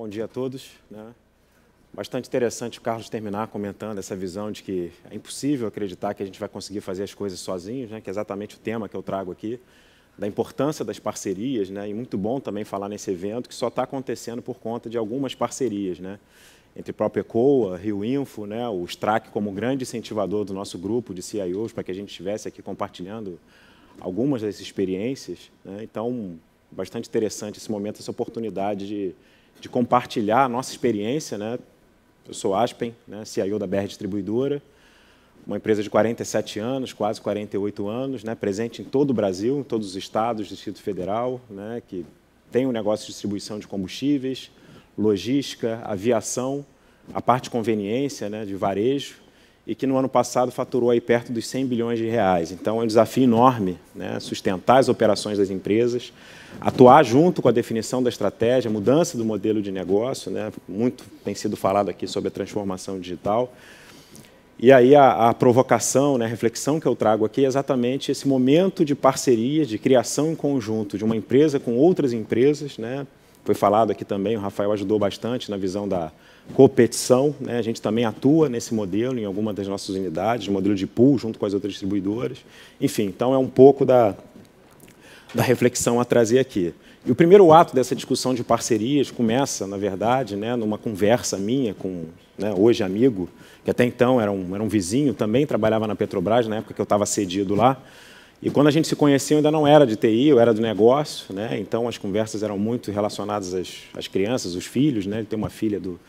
Bom dia a todos. Né? Bastante interessante o Carlos terminar comentando essa visão de que é impossível acreditar que a gente vai conseguir fazer as coisas sozinhos, né? que é exatamente o tema que eu trago aqui, da importância das parcerias, né? e muito bom também falar nesse evento que só está acontecendo por conta de algumas parcerias, né? entre o próprio ECOA, Rio Info, né? o STRAC como grande incentivador do nosso grupo de CIOs, para que a gente estivesse aqui compartilhando algumas dessas experiências. Né? Então, bastante interessante esse momento, essa oportunidade de de compartilhar a nossa experiência. Né? Eu sou Aspen, né? CIO da BR Distribuidora, uma empresa de 47 anos, quase 48 anos, né? presente em todo o Brasil, em todos os estados, Distrito Federal, né? que tem um negócio de distribuição de combustíveis, logística, aviação, a parte de conveniência, né? de varejo e que no ano passado faturou aí perto dos 100 bilhões de reais. Então é um desafio enorme né, sustentar as operações das empresas, atuar junto com a definição da estratégia, mudança do modelo de negócio, né, muito tem sido falado aqui sobre a transformação digital. E aí a, a provocação, né, a reflexão que eu trago aqui é exatamente esse momento de parceria, de criação em conjunto de uma empresa com outras empresas, né, foi falado aqui também, o Rafael ajudou bastante na visão da competição. Né? A gente também atua nesse modelo em alguma das nossas unidades, modelo de pool junto com as outras distribuidoras. Enfim, então é um pouco da, da reflexão a trazer aqui. E o primeiro ato dessa discussão de parcerias começa, na verdade, né, numa conversa minha com né, hoje amigo, que até então era um, era um vizinho, também trabalhava na Petrobras, na época que eu estava cedido lá. E quando a gente se conheceu, ainda não era de TI, eu era do negócio, né? Então as conversas eram muito relacionadas às, às crianças, os filhos, né? Ele tem uma filha do,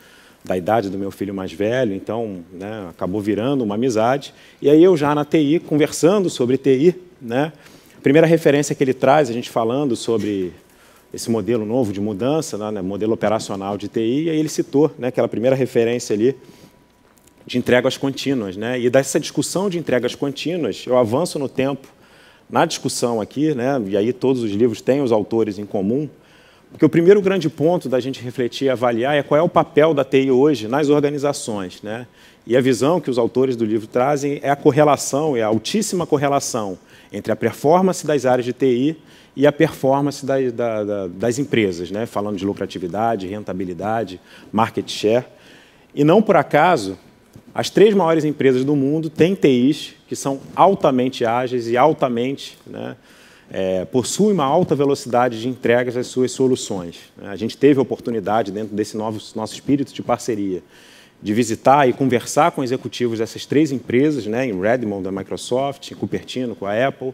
da idade do meu filho mais velho, então né, acabou virando uma amizade. E aí eu já na TI, conversando sobre TI, né? A primeira referência que ele traz, a gente falando sobre esse modelo novo de mudança, né, né modelo operacional de TI, e aí ele citou né, aquela primeira referência ali de entregas contínuas. Né? E dessa discussão de entregas contínuas, eu avanço no tempo na discussão aqui, né, e aí todos os livros têm os autores em comum, porque o primeiro grande ponto da gente refletir e avaliar é qual é o papel da TI hoje nas organizações. Né? E a visão que os autores do livro trazem é a correlação, é a altíssima correlação entre a performance das áreas de TI e a performance das, das, das empresas, né? falando de lucratividade, rentabilidade, market share. E não por acaso, as três maiores empresas do mundo têm TIs que são altamente ágeis e altamente né, é, possuem uma alta velocidade de entregas às suas soluções. Né. A gente teve a oportunidade, dentro desse novo, nosso espírito de parceria, de visitar e conversar com executivos dessas três empresas, né, em Redmond da Microsoft, em Cupertino com a Apple,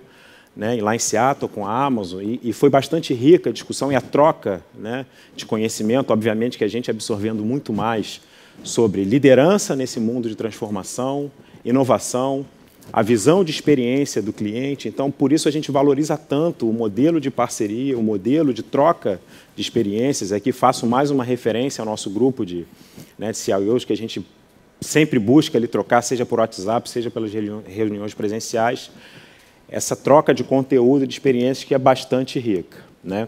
né, lá em Seattle com a Amazon, e, e, foi bastante rica a discussão e a troca né, de conhecimento, obviamente que a gente absorvendo muito mais sobre liderança nesse mundo de transformação, inovação, a visão de experiência do cliente. Então, por isso a gente valoriza tanto o modelo de parceria, o modelo de troca de experiências. Aqui faço mais uma referência ao nosso grupo de, né, de CIOs que a gente sempre busca ele trocar, seja por WhatsApp, seja pelas reuniões presenciais, essa troca de conteúdo e de experiências que é bastante rica. Né?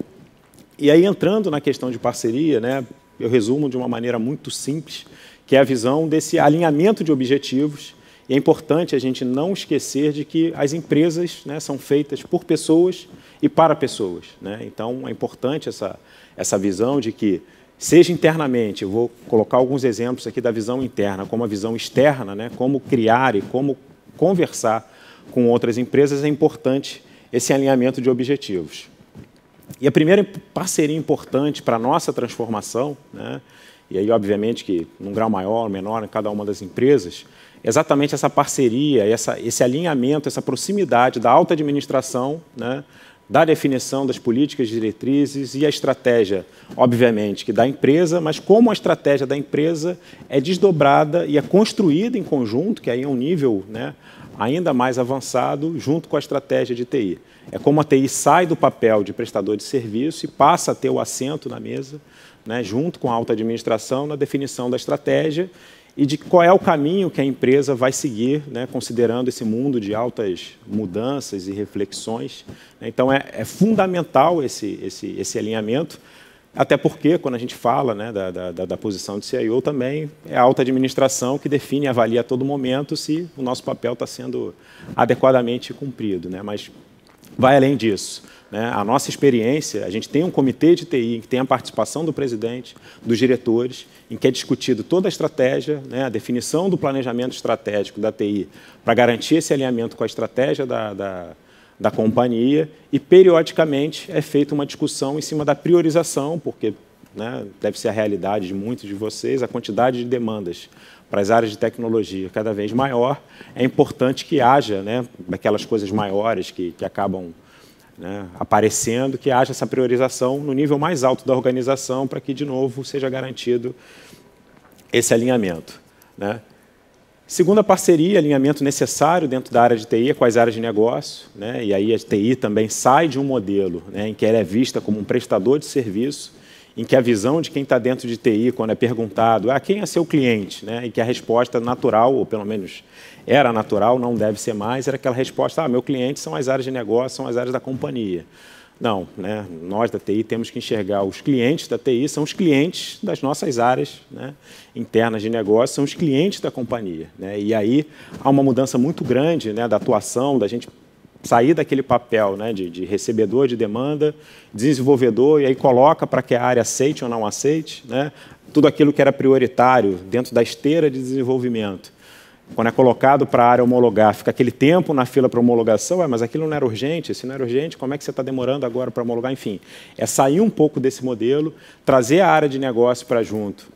E aí, entrando na questão de parceria, né, eu resumo de uma maneira muito simples, que é a visão desse alinhamento de objetivos. E é importante a gente não esquecer de que as empresas né, são feitas por pessoas e para pessoas. Né? Então, é importante essa, essa visão de que seja internamente, eu vou colocar alguns exemplos aqui da visão interna, como a visão externa, né, como criar e como conversar com outras empresas, é importante esse alinhamento de objetivos. E a primeira parceria importante para a nossa transformação, né, e aí, obviamente, que num grau maior ou menor em cada uma das empresas, é exatamente essa parceria, essa, esse alinhamento, essa proximidade da alta administração, né, da definição das políticas diretrizes e a estratégia, obviamente, que da empresa, mas como a estratégia da empresa é desdobrada e é construída em conjunto, que aí é um nível né, ainda mais avançado, junto com a estratégia de TI. É como a TI sai do papel de prestador de serviço e passa a ter o assento na mesa, né, junto com a alta administração, na definição da estratégia e de qual é o caminho que a empresa vai seguir, né, considerando esse mundo de altas mudanças e reflexões. Né. Então, é, é fundamental esse, esse, esse alinhamento. Até porque, quando a gente fala né, da, da, da, posição de CIO, também é a alta administração que define e avalia a todo momento se o nosso papel está sendo adequadamente cumprido. Né? Mas vai além disso. Né? A nossa experiência, a gente tem um comitê de TI que tem a participação do presidente, dos diretores, em que é discutido toda a estratégia, né? a definição do planejamento estratégico da TI para garantir esse alinhamento com a estratégia da, da, da companhia e, periodicamente, é feita uma discussão em cima da priorização, porque né? deve ser a realidade de muitos de vocês, a quantidade de demandas para as áreas de tecnologia cada vez maior, é importante que haja né, aquelas coisas maiores que, que acabam né, aparecendo, que haja essa priorização no nível mais alto da organização para que, de novo, seja garantido esse alinhamento. Né? Segunda parceria, alinhamento necessário dentro da área de TI com as áreas de negócio, né? e aí a TI também sai de um modelo né, em que ela é vista como um prestador de serviço em que a visão de quem está dentro de TI, quando é perguntado, ah, quem é seu cliente? Né? E que a resposta natural, ou pelo menos era natural, não deve ser mais, era aquela resposta, ah, meu cliente são as áreas de negócio, são as áreas da companhia. Não, né? nós da TI temos que enxergar os clientes da TI, são os clientes das nossas áreas né? internas de negócio, são os clientes da companhia. Né? E aí há uma mudança muito grande né? da atuação, da gente sair daquele papel né, de, de, recebedor de demanda, desenvolvedor, e aí coloca para que a área aceite ou não aceite, né, tudo aquilo que era prioritário dentro da esteira de desenvolvimento. Quando é colocado para a área homologar, fica aquele tempo na fila para homologação, é, mas aquilo não era urgente, se não era urgente, como é que você está demorando agora para homologar? Enfim, é sair um pouco desse modelo, trazer a área de negócio para junto,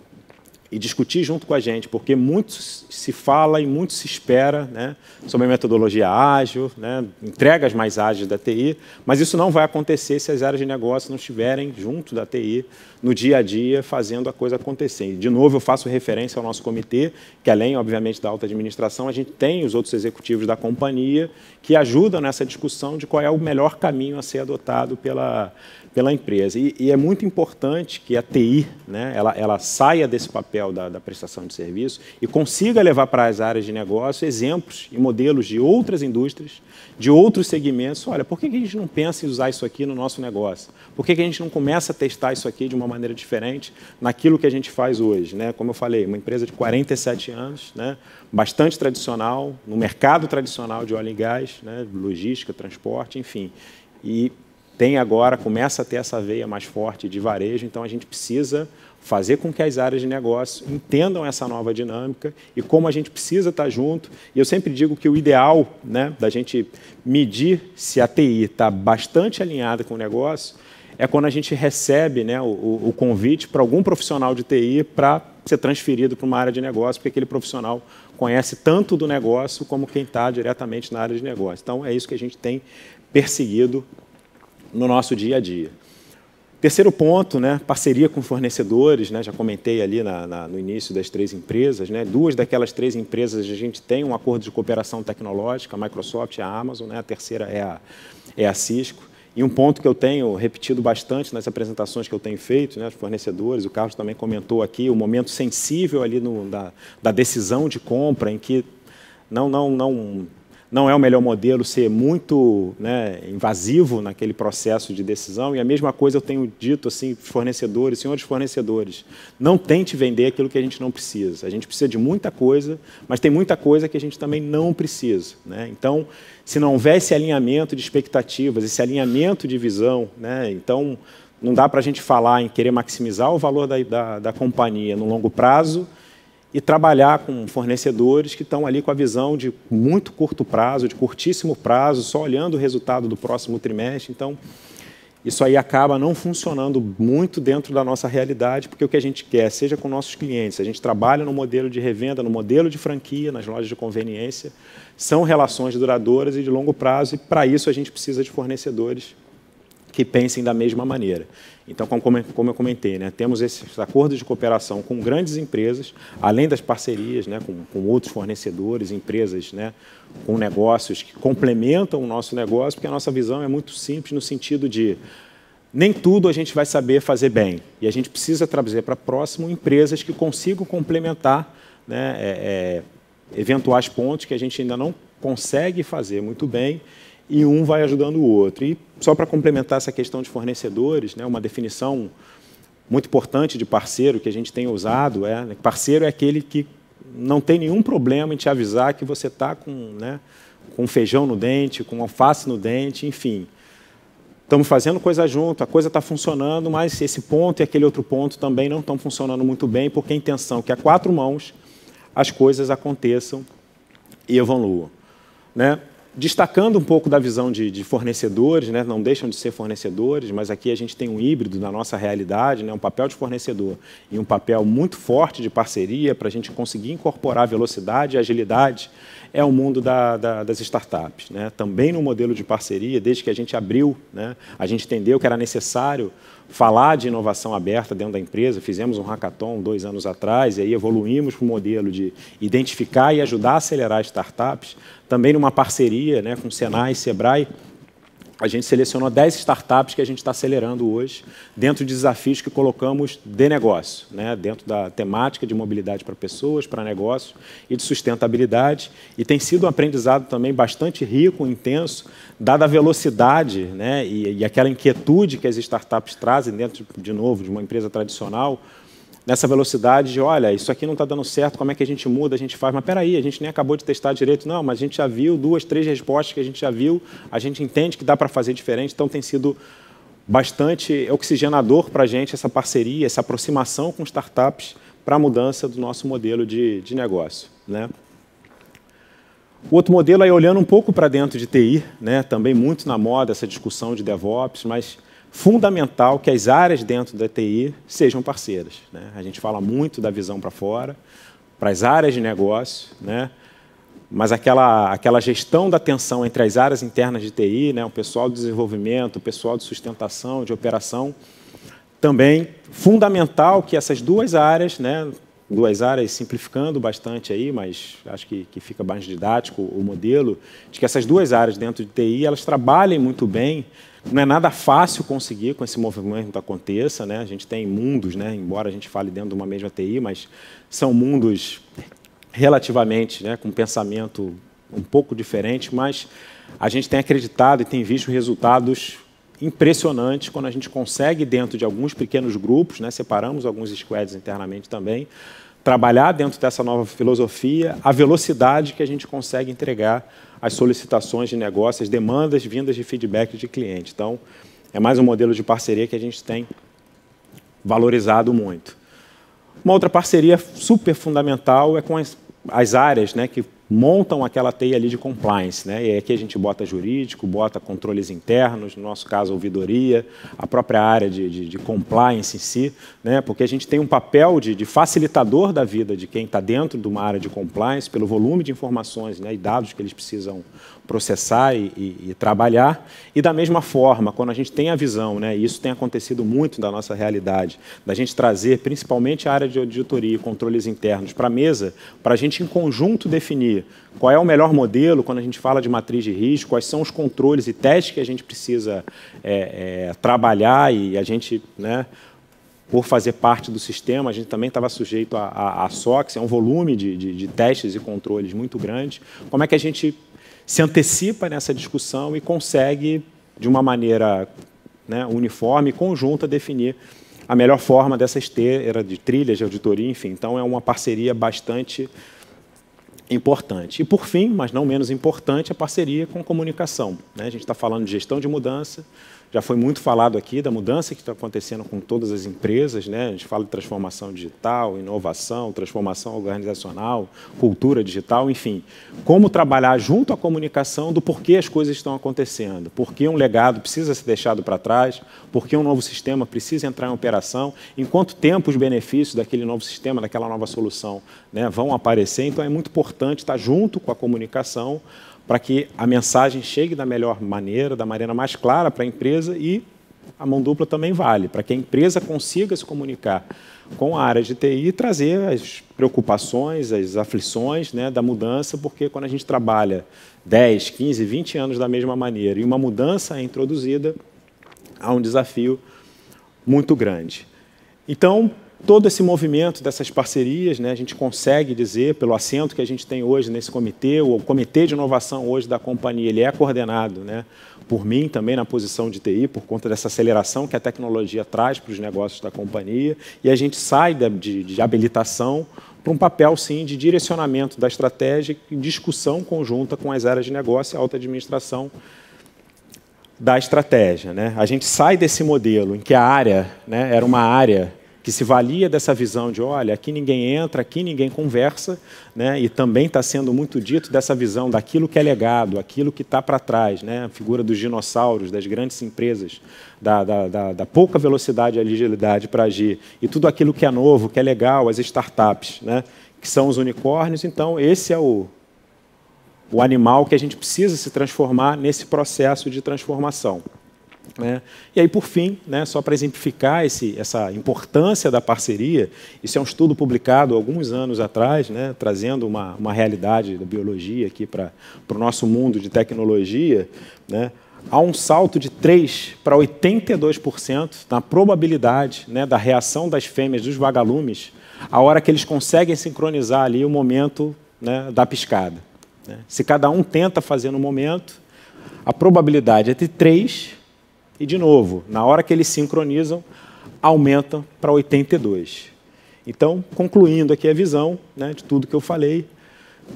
e discutir junto com a gente, porque muito se fala e muito se espera né, sobre a metodologia ágil, né, entregas mais ágeis da TI, mas isso não vai acontecer se as áreas de negócio não estiverem junto da TI no dia a dia fazendo a coisa acontecer. de novo, eu faço referência ao nosso comitê, que além, obviamente, da alta administração, a gente tem os outros executivos da companhia que ajudam nessa discussão de qual é o melhor caminho a ser adotado pela pela empresa. E, e, é muito importante que a TI né, ela, ela saia desse papel da, da prestação de serviço e consiga levar para as áreas de negócio exemplos e modelos de outras indústrias, de outros segmentos. Olha, por que, que a gente não pensa em usar isso aqui no nosso negócio? Por que, que a gente não começa a testar isso aqui de uma maneira diferente naquilo que a gente faz hoje? Né? Como eu falei, uma empresa de 47 anos, né, bastante tradicional, no mercado tradicional de óleo e gás, né, logística, transporte, enfim. E tem agora, começa a ter essa veia mais forte de varejo, então a gente precisa fazer com que as áreas de negócio entendam essa nova dinâmica e como a gente precisa estar junto. E eu sempre digo que o ideal né, da gente medir se a TI está bastante alinhada com o negócio é quando a gente recebe né, o, o convite para algum profissional de TI para ser transferido para uma área de negócio, porque aquele profissional conhece tanto do negócio como quem está diretamente na área de negócio. Então, é isso que a gente tem perseguido no nosso dia a dia. Terceiro ponto, né, parceria com fornecedores, né, já comentei ali na, na, no início das três empresas, né, duas daquelas três empresas a gente tem um acordo de cooperação tecnológica, a Microsoft e a Amazon, né, a terceira é a, é a Cisco. E um ponto que eu tenho repetido bastante nas apresentações que eu tenho feito, né, os fornecedores, o Carlos também comentou aqui, o momento sensível ali no, da, da decisão de compra, em que não, não, não não é o melhor modelo ser muito né, invasivo naquele processo de decisão. E a mesma coisa eu tenho dito assim, fornecedores, senhores fornecedores, não tente vender aquilo que a gente não precisa. A gente precisa de muita coisa, mas tem muita coisa que a gente também não precisa. Né? Então, se não houver esse alinhamento de expectativas, esse alinhamento de visão, né, então não dá para a gente falar em querer maximizar o valor da, da, da companhia no longo prazo e trabalhar com fornecedores que estão ali com a visão de muito curto prazo, de curtíssimo prazo, só olhando o resultado do próximo trimestre. Então, isso aí acaba não funcionando muito dentro da nossa realidade, porque o que a gente quer, seja com nossos clientes, a gente trabalha no modelo de revenda, no modelo de franquia, nas lojas de conveniência, são relações duradouras e de longo prazo, e para isso a gente precisa de fornecedores que pensem da mesma maneira. Então, como, eu comentei, né, temos esses acordos de cooperação com grandes empresas, além das parcerias né, com, com, outros fornecedores, empresas né, com negócios que complementam o nosso negócio, porque a nossa visão é muito simples no sentido de nem tudo a gente vai saber fazer bem. E a gente precisa trazer para próximo empresas que consigam complementar né, é, é, eventuais pontos que a gente ainda não consegue fazer muito bem e um vai ajudando o outro. E só para complementar essa questão de fornecedores, né, uma definição muito importante de parceiro que a gente tem usado é né, parceiro é aquele que não tem nenhum problema em te avisar que você está com, né, com feijão no dente, com alface no dente, enfim. Estamos fazendo coisa junto, a coisa está funcionando, mas esse ponto e aquele outro ponto também não estão funcionando muito bem, porque a intenção é que a quatro mãos as coisas aconteçam e evoluam. Né? destacando um pouco da visão de, de fornecedores, né? não deixam de ser fornecedores, mas aqui a gente tem um híbrido na nossa realidade, né? um papel de fornecedor e um papel muito forte de parceria para a gente conseguir incorporar velocidade e agilidade é o mundo da, da, das startups. Né? Também no modelo de parceria, desde que a gente abriu, né? a gente entendeu que era necessário falar de inovação aberta dentro da empresa. Fizemos um hackathon dois anos atrás e aí evoluímos para o modelo de identificar e ajudar a acelerar startups. Também numa parceria né, com o Senai e Sebrae, a gente selecionou 10 startups que a gente está acelerando hoje, dentro de desafios que colocamos de negócio, né? dentro da temática de mobilidade para pessoas, para negócios e de sustentabilidade. E tem sido um aprendizado também bastante rico, intenso, dada a velocidade né? e, e aquela inquietude que as startups trazem dentro, de novo, de uma empresa tradicional, nessa velocidade de, olha, isso aqui não está dando certo, como é que a gente muda, a gente faz, mas peraí, a gente nem acabou de testar direito, não, mas a gente já viu duas, três respostas que a gente já viu, a gente entende que dá para fazer diferente, então tem sido bastante oxigenador para a gente essa parceria, essa aproximação com startups para a mudança do nosso modelo de, de negócio. Né? O outro modelo é olhando um pouco para dentro de TI, né? também muito na moda essa discussão de DevOps, mas fundamental que as áreas dentro da TI sejam parceiras. Né? A gente fala muito da visão para fora, para as áreas de negócio, né? mas aquela, aquela gestão da tensão entre as áreas internas de TI, né? o pessoal de desenvolvimento, o pessoal de sustentação, de operação, também fundamental que essas duas áreas, né? duas áreas simplificando bastante aí, mas acho que, que fica mais didático o modelo, de que essas duas áreas dentro de TI, elas trabalhem muito bem não é nada fácil conseguir com esse movimento aconteça, né? A gente tem mundos, né? Embora a gente fale dentro de uma mesma TI, mas são mundos relativamente, né, com pensamento um pouco diferente, mas a gente tem acreditado e tem visto resultados impressionantes quando a gente consegue dentro de alguns pequenos grupos, né? Separamos alguns squads internamente também trabalhar dentro dessa nova filosofia a velocidade que a gente consegue entregar as solicitações de negócios, as demandas vindas de feedback de cliente. Então, é mais um modelo de parceria que a gente tem valorizado muito. Uma outra parceria super fundamental é com as, as áreas né, que montam aquela teia ali de compliance. Né? E aqui a gente bota jurídico, bota controles internos, no nosso caso, ouvidoria, a própria área de, de, de compliance em si, né? porque a gente tem um papel de, de facilitador da vida de quem está dentro de uma área de compliance, pelo volume de informações né? e dados que eles precisam processar e, e, e, trabalhar. E da mesma forma, quando a gente tem a visão, né, e isso tem acontecido muito na nossa realidade, da gente trazer principalmente a área de auditoria e controles internos para a mesa, para a gente em conjunto definir qual é o melhor modelo quando a gente fala de matriz de risco, quais são os controles e testes que a gente precisa é, é, trabalhar e a gente. Né, por fazer parte do sistema, a gente também estava sujeito a, a, a, SOX, é um volume de, de, de testes e controles muito grande. Como é que a gente se antecipa nessa discussão e consegue, de uma maneira né, uniforme e conjunta, definir a melhor forma dessa esteira de trilhas, de auditoria, enfim. Então, é uma parceria bastante importante. E, por fim, mas não menos importante, a parceria com comunicação. Né? A gente está falando de gestão de mudança, já foi muito falado aqui da mudança que está acontecendo com todas as empresas, né? A gente fala de transformação digital, inovação, transformação organizacional, cultura digital, enfim. Como trabalhar junto à comunicação do porquê as coisas estão acontecendo, porquê um legado precisa ser deixado para trás, porquê um novo sistema precisa entrar em operação, em quanto tempo os benefícios daquele novo sistema, daquela nova solução, né, vão aparecer. Então é muito importante estar junto com a comunicação para que a mensagem chegue da melhor maneira, da maneira mais clara para a empresa e a mão dupla também vale, para que a empresa consiga se comunicar com a área de TI e trazer as preocupações, as aflições né, da mudança, porque quando a gente trabalha 10, 15, 20 anos da mesma maneira e uma mudança é introduzida, há um desafio muito grande. Então, todo esse movimento dessas parcerias, né, a gente consegue dizer, pelo assento que a gente tem hoje nesse comitê, o comitê de inovação hoje da companhia, ele é coordenado né, por mim também na posição de TI, por conta dessa aceleração que a tecnologia traz para os negócios da companhia, e a gente sai de, de habilitação para um papel, sim, de direcionamento da estratégia e discussão conjunta com as áreas de negócio e alta administração da estratégia. Né? A gente sai desse modelo em que a área né, era uma área que se valia dessa visão de, olha, aqui ninguém entra, aqui ninguém conversa, né? e também está sendo muito dito dessa visão daquilo que é legado, aquilo que está para trás, né? a figura dos dinossauros, das grandes empresas, da, da, da, da pouca velocidade e agilidade para agir, e tudo aquilo que é novo, que é legal, as startups, né? que são os unicórnios, então esse é o, o animal que a gente precisa se transformar nesse processo de transformação. Né? E aí, por fim, né, só para exemplificar esse, essa importância da parceria, isso é um estudo publicado alguns anos atrás, né, trazendo uma, uma, realidade da biologia aqui para o nosso mundo de tecnologia. Né? há um salto de 3 para 82% na probabilidade né, da reação das fêmeas dos vagalumes a hora que eles conseguem sincronizar ali o momento né, da piscada. Se cada um tenta fazer no momento, a probabilidade é de 3 e, de novo, na hora que eles sincronizam, aumentam para 82. Então, concluindo aqui a visão né, de tudo que eu falei,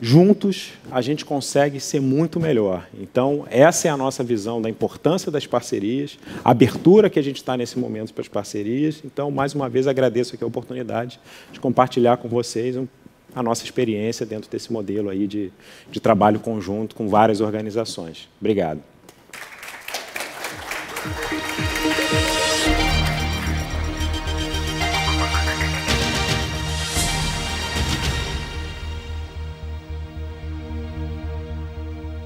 juntos a gente consegue ser muito melhor. Então, essa é a nossa visão da importância das parcerias, a abertura que a gente está nesse momento para as parcerias. Então, mais uma vez, agradeço aqui a oportunidade de compartilhar com vocês a nossa experiência dentro desse modelo aí de, de trabalho conjunto com várias organizações. Obrigado. Thank you.